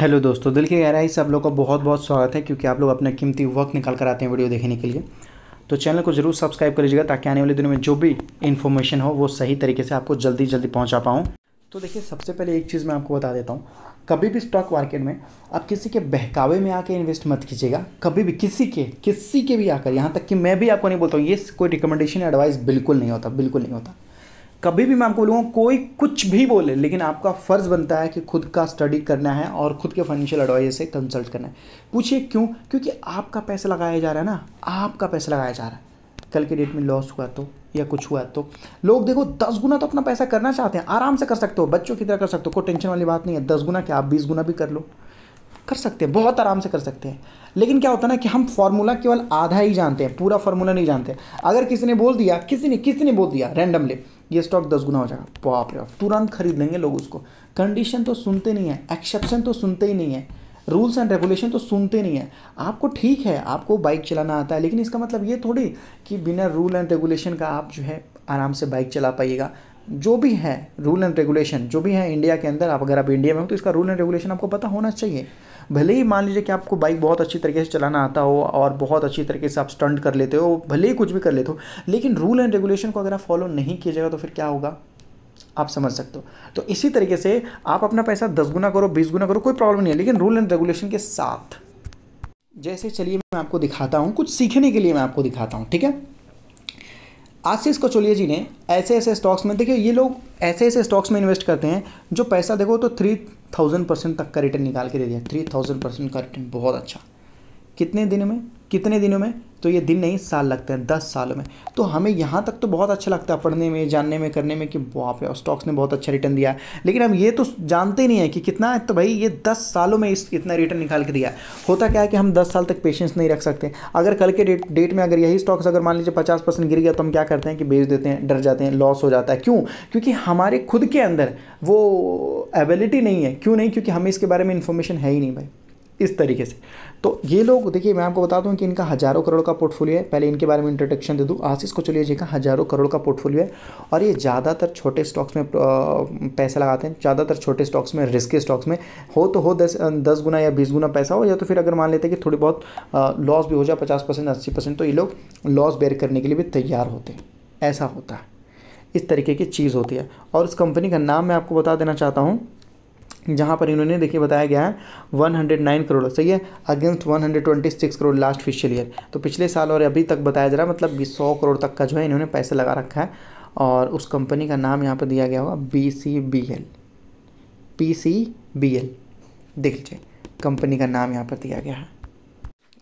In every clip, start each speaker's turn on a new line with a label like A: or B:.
A: hello दोस्तों दिल की गहराई से आप लोग का बहुत बहुत स्वागत है क्योंकि आप लोग अपना कीमती वक्त निकाल कर आते हैं वीडियो देखने के लिए तो चैनल को ज़रूर सब्सक्राइब कर लीजिएगा ताकि आने वाले दिनों में जो भी इन्फॉर्मेशन हो वो सही तरीके से आपको जल्दी जल्दी पहुंचा पाऊँ तो देखिए सबसे पहले एक चीज़ मैं आपको बता देता हूँ कभी भी स्टॉक मार्केट में आप किसी के बहकावे में आकर इन्वेस्ट मत कीजिएगा कभी भी किसी के किसी के भी आकर यहाँ तक कि मैं भी आपको नहीं बोलता हूँ ये कोई रिकमेंडेशन एडवाइस बिल्कुल नहीं होता बिल्कुल नहीं होता कभी भी मैं आपको बोलूँगा कोई कुछ भी बोले लेकिन आपका फ़र्ज़ बनता है कि खुद का स्टडी करना है और खुद के फाइनेंशियल एडवाइजर से कंसल्ट करना है पूछिए क्यों क्योंकि आपका पैसा लगाया जा रहा है ना आपका पैसा लगाया जा रहा है कल के डेट में लॉस हुआ तो या कुछ हुआ तो लोग देखो दस गुना तो अपना पैसा करना चाहते हैं आराम से कर सकते हो बच्चों की तरह कर सकते हो कोई टेंशन वाली बात नहीं है दस गुना क्या आप बीस गुना भी कर लो कर सकते हैं बहुत आराम से कर सकते हैं लेकिन क्या होता है ना कि हम फार्मूला केवल आधा ही जानते हैं पूरा फार्मूला नहीं जानते अगर किसी ने बोल दिया किसी ने किसी ने बोल दिया रैंडमली ये स्टॉक दस गुना हो जाएगा बाप रे तुरंत खरीद लेंगे लोग उसको कंडीशन तो सुनते नहीं है एक्सेप्शन तो सुनते ही नहीं है रूल्स एंड रेगुलेशन तो सुनते नहीं है आपको ठीक है आपको बाइक चलाना आता है लेकिन इसका मतलब ये थोड़ी कि बिना रूल एंड रेगुलेशन का आप जो है आराम से बाइक चला पाइएगा जो भी है रूल एंड रेगुलेशन जो भी है इंडिया के अंदर आप अगर आप इंडिया में हो तो इसका रूल एंड रेगुलेशन आपको पता होना चाहिए भले ही मान लीजिए कि आपको बाइक बहुत अच्छी तरीके से चलाना आता हो और बहुत अच्छी तरीके से आप स्टंट कर लेते हो भले ही कुछ भी कर लेते हो लेकिन रूल एंड रेगुलेशन को अगर आप फॉलो नहीं किया जाएगा तो फिर क्या होगा आप समझ सकते हो तो इसी तरीके से आप अपना पैसा दस गुना करो बीस गुना करो कोई प्रॉब्लम नहीं है लेकिन रूल एंड रेगुलेशन के साथ जैसे चलिए मैं आपको दिखाता हूँ कुछ सीखने के लिए मैं आपको दिखाता हूँ ठीक है आशीष कचोलिया जी ने ऐसे ऐसे स्टॉक्स में देखिए ये लोग ऐसे ऐसे स्टॉक्स में इन्वेस्ट करते हैं जो पैसा देखो तो थ्री थाउजेंड परसेंट तक का रिटर्न निकाल के दे दिया थ्री थाउजेंड परसेंट का रिटर्न बहुत अच्छा कितने दिन में कितने दिनों में तो ये दिन नहीं साल लगते हैं दस सालों में तो हमें यहाँ तक तो बहुत अच्छा लगता है पढ़ने में जानने में करने में कि वहाँ पे स्टॉक्स ने बहुत अच्छा रिटर्न दिया लेकिन हम ये तो जानते नहीं है कि कितना है तो भाई ये दस सालों में इस इतना रिटर्न निकाल के दिया होता क्या है कि हम दस साल तक पेशेंस नहीं रख सकते अगर कल के डेट डेट में अगर यही स्टॉक्स अगर मान लीजिए पचास परसेंट गिर गया तो हम क्या करते हैं कि बेच देते हैं डर जाते हैं लॉस हो जाता है क्यों क्योंकि हमारे खुद के अंदर वो एबिलिटी नहीं है क्यों नहीं क्योंकि हमें इसके बारे में इन्फॉर्मेशन है ही नहीं भाई इस तरीके से तो ये लोग देखिए मैं आपको बता दूं कि इनका हज़ारों करोड़ का पोर्टफोलियो है पहले इनके बारे में इंट्रोडक्शन दे दूँ आशीष को जी का हज़ारों करोड़ का पोर्टफोलियो है और ये ज़्यादातर छोटे स्टॉक्स में पैसा लगाते हैं ज़्यादातर छोटे स्टॉक्स में रिस्के स्टॉक्स में हो तो हो दस दस गुना या बीस गुना पैसा हो या तो फिर अगर मान लेते हैं कि थोड़ी बहुत लॉस भी हो जाए पचास परसेंट अस्सी परसेंट तो ये लोग लॉस बेयर करने के लिए भी तैयार होते हैं ऐसा होता है इस तरीके की चीज़ होती है और इस कंपनी का नाम मैं आपको बता देना चाहता हूँ जहाँ पर इन्होंने देखिए बताया गया है 109 करोड़ सही है against 126 crore last fiscal year तो पिछले साल और अभी तक बताया जा रहा है मतलब सौ करोड़ तक का जो है इन्होंने पैसे लगा रखा है और उस कंपनी का नाम यहाँ पर दिया गया होगा B C B L P C B L देख लीजिए कंपनी का नाम यहाँ पर दिया गया है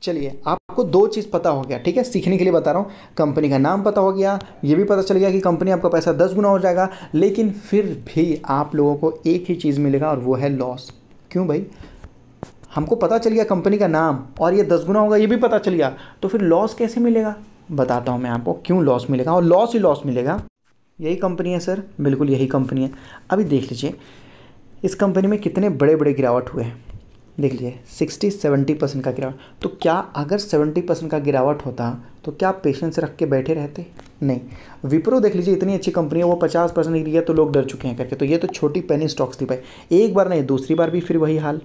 A: चलिए आपको दो चीज़ पता हो गया ठीक है सीखने के लिए बता रहा हूँ कंपनी का नाम पता हो गया ये भी पता चल गया कि कंपनी आपका पैसा दस गुना हो जाएगा लेकिन फिर भी आप लोगों को एक ही चीज़ मिलेगा और वो है लॉस क्यों भाई हमको पता चल गया कंपनी का नाम और ये दस गुना होगा ये भी पता चल गया तो फिर लॉस कैसे मिलेगा बताता हूँ मैं आपको क्यों लॉस मिलेगा और लॉस ही लॉस मिलेगा यही कंपनी है सर बिल्कुल यही कंपनी है अभी देख लीजिए इस कंपनी में कितने बड़े बड़े गिरावट हुए हैं देख लीजिए सिक्सटी सेवेंटी परसेंट का गिरावट तो क्या अगर सेवेंटी परसेंट का गिरावट होता तो क्या पेशेंस रख के बैठे रहते नहीं विप्रो देख लीजिए इतनी अच्छी कंपनी है वो पचास परसेंट गिरी गया तो लोग डर चुके हैं करके तो ये तो छोटी पेनी स्टॉक्स थी भाई एक बार नहीं दूसरी बार भी फिर वही हाल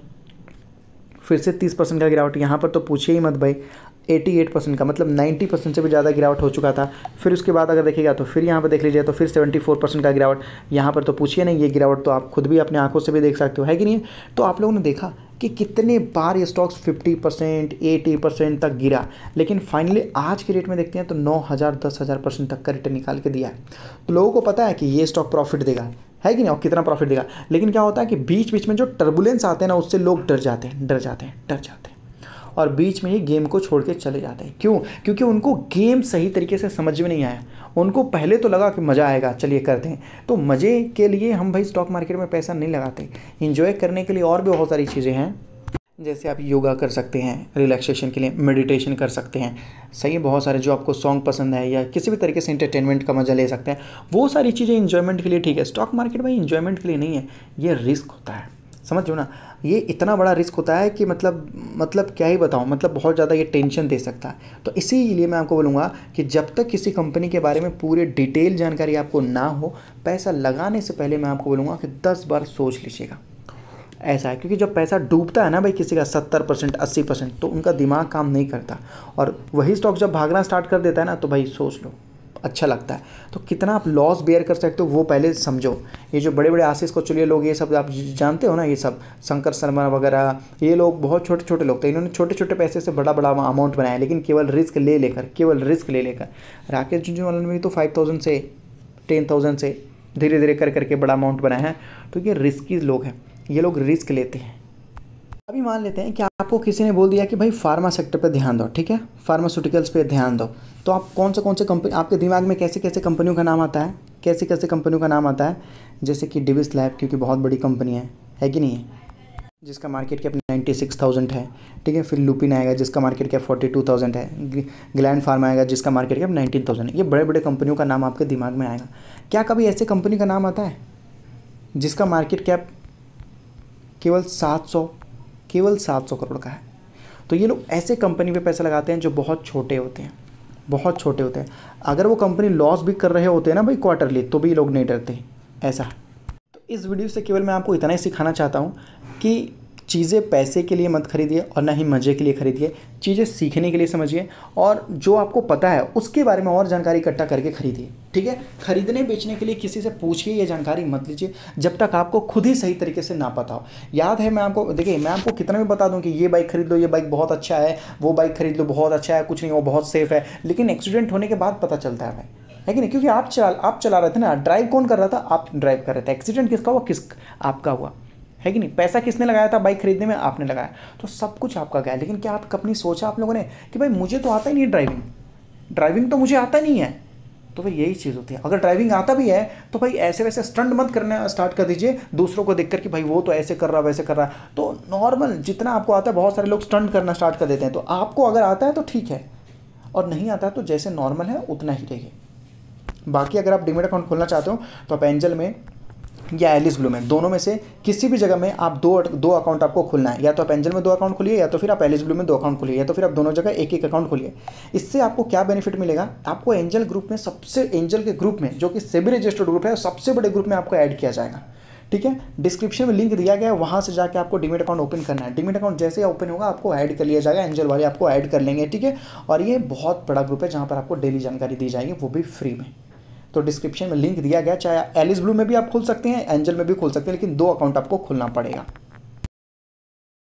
A: फिर से तीस परसेंट का गिरावट यहाँ पर तो पूछिए ही मत भाई 88 परसेंट का मतलब 90 परसेंट से भी ज़्यादा गिरावट हो चुका था फिर उसके बाद अगर देखिएगा तो फिर यहाँ पर देख लीजिए तो फिर 74 परसेंट का गिरावट यहाँ पर तो पूछिए नहीं ये गिरावट तो आप खुद भी अपने आंखों से भी देख सकते हो है कि नहीं तो आप लोगों ने देखा कि कितने बार ये स्टॉक्स 50 परसेंट एटी परसेंट तक गिरा लेकिन फाइनली आज के रेट में देखते हैं तो नौ हज़ार दस हज़ार परसेंट तक का रिटर्न निकाल के दिया है तो लोगों को पता है कि ये स्टॉक प्रॉफिट देगा है कि नहीं और कितना प्रॉफिट देगा लेकिन क्या होता है कि बीच बीच में जो टर्बुलेंस आते हैं ना उससे लोग डर जाते हैं डर जाते हैं डर जाते हैं और बीच में ही गेम को छोड़ के चले जाते हैं क्यों क्योंकि उनको गेम सही तरीके से समझ में नहीं आया उनको पहले तो लगा कि मज़ा आएगा चलिए करते हैं तो मज़े के लिए हम भाई स्टॉक मार्केट में पैसा नहीं लगाते इन्जॉय करने के लिए और भी बहुत सारी चीज़ें हैं जैसे आप योगा कर सकते हैं रिलैक्सेशन के लिए मेडिटेशन कर सकते हैं सही है बहुत सारे जो आपको सॉन्ग पसंद है या किसी भी तरीके से इंटरटेनमेंट का मज़ा ले सकते हैं वो सारी चीज़ें इन्जॉयमेंट के लिए ठीक है स्टॉक मार्केट में इन्जॉयमेंट के लिए नहीं है ये रिस्क होता है समझ लो ना ये इतना बड़ा रिस्क होता है कि मतलब मतलब क्या ही बताऊँ मतलब बहुत ज़्यादा ये टेंशन दे सकता है तो इसीलिए मैं आपको बोलूँगा कि जब तक किसी कंपनी के बारे में पूरे डिटेल जानकारी आपको ना हो पैसा लगाने से पहले मैं आपको बोलूँगा कि दस बार सोच लीजिएगा ऐसा है क्योंकि जब पैसा डूबता है ना भाई किसी का सत्तर परसेंट अस्सी परसेंट तो उनका दिमाग काम नहीं करता और वही स्टॉक जब भागना स्टार्ट कर देता है ना तो भाई सोच लो अच्छा लगता है तो कितना आप लॉस बेयर कर सकते हो वो पहले समझो ये जो बड़े बड़े आशीष को चलिए लोग ये सब आप जानते हो ना ये सब शंकर शर्मा वगैरह ये लोग बहुत छोटे छोटे लोग थे इन्होंने छोटे छोटे पैसे से बड़ा बड़ा अमाउंट बनाया लेकिन केवल रिस्क ले लेकर केवल रिस्क ले लेकर राकेश वालों ने भी तो फाइव थाउजेंड से टेन थाउजेंड से धीरे धीरे कर करके बड़ा अमाउंट बनाया है तो ये रिस्की लोग हैं ये लोग रिस्क लेते हैं अभी मान लेते हैं कि आपको किसी ने बोल दिया कि भाई फार्मा सेक्टर पर ध्यान दो ठीक है फार्मास्यूटिकल्स पर ध्यान दो तो आप कौन से कौन से कंपनी आपके दिमाग में कैसे कैसे कंपनियों का नाम आता है कैसे कैसे कंपनियों का नाम आता है जैसे कि डिविस लैब क्योंकि बहुत बड़ी कंपनी है है कि नहीं है जिसका market cap ninety six thousand है ठीक है फिर लुपिन आएगा जिसका market cap forty two thousand है ग्लैंड फार्म आएगा जिसका मार्केट कैप नाइन्टीन थाउजेंड ये बड़े बड़े कंपनियों का नाम आपके दिमाग में आएगा क्या कभी ऐसे कंपनी का नाम आता है जिसका मार्केट कैप केवल सात सौ केवल 700 करोड़ का है तो ये लोग ऐसे कंपनी पे पैसा लगाते हैं जो बहुत छोटे होते हैं बहुत छोटे होते हैं अगर वो कंपनी लॉस भी कर रहे होते हैं ना भाई क्वार्टरली तो भी लोग नहीं डरते ऐसा तो इस वीडियो से केवल मैं आपको इतना ही सिखाना चाहता हूँ कि चीज़ें पैसे के लिए मत खरीदिए और ना ही मज़े के लिए खरीदिए चीज़ें सीखने के लिए समझिए और जो आपको पता है उसके बारे में और जानकारी इकट्ठा करके खरीदिए ठीक है खरीदने बेचने के लिए किसी से पूछिए ये जानकारी मत लीजिए जब तक आपको खुद ही सही तरीके से ना पता हो याद है मैं आपको देखिए मैं आपको कितना भी बता दूँ कि ये बाइक खरीद लो ये बाइक बहुत अच्छा है वो बाइक खरीद लो बहुत अच्छा है कुछ नहीं वो बहुत सेफ़ है लेकिन एक्सीडेंट होने के बाद पता चलता है भाई है कि नहीं क्योंकि आप चला आप चला रहे थे ना ड्राइव कौन कर रहा था आप ड्राइव कर रहे थे एक्सीडेंट किसका हुआ किस आपका हुआ है कि नहीं पैसा किसने लगाया था बाइक खरीदने में आपने लगाया तो सब कुछ आपका गया लेकिन क्या आप कभी सोचा आप लोगों ने कि भाई मुझे तो आता ही नहीं ड्राइविंग ड्राइविंग तो मुझे आता नहीं है तो फिर यही चीज़ होती है अगर ड्राइविंग आता भी है तो भाई ऐसे वैसे स्टंट मत करना स्टार्ट कर दीजिए दूसरों को देख कर कि भाई वो तो ऐसे कर रहा वैसे कर रहा है तो नॉर्मल जितना आपको आता है बहुत सारे लोग स्टंट करना स्टार्ट कर देते हैं तो आपको अगर आता है तो ठीक है और नहीं आता है तो जैसे नॉर्मल है उतना ही रहिए बाकी अगर आप डिमेट अकाउंट खोलना चाहते हो तो आप एंजल में या एलिस ब्लू में दोनों में से किसी भी जगह में आप दो दो अकाउंट आपको खोलना है या तो आप एंजल में दो अकाउंट खोलिए या तो फिर आप एलिस ब्लू में दो अकाउंट खोलिए या तो फिर आप दोनों जगह एक एक अकाउंट खोलिए इससे आपको क्या बेनिफिट मिलेगा आपको एंजल ग्रुप में सबसे एंजल के ग्रुप में जो कि सेबी रजिस्टर्ड ग्रुप है सबसे बड़े ग्रुप में आपको ऐड किया जाएगा ठीक है डिस्क्रिप्शन में लिंक दिया गया है वहाँ से जाकर आपको डिमिट अकाउंट ओपन करना है डिमिट अकाउंट जैसे ओपन होगा आपको ऐड कर लिया जाएगा एंजल वाले आपको ऐड कर लेंगे ठीक है और ये बहुत बड़ा ग्रुप है जहाँ पर आपको डेली जानकारी दी जाएगी वो भी फ्री में तो डिस्क्रिप्शन में लिंक दिया गया चाहे एलिस ब्लू में भी आप खोल सकते हैं एंजल में भी खोल सकते हैं लेकिन दो अकाउंट आपको खोलना पड़ेगा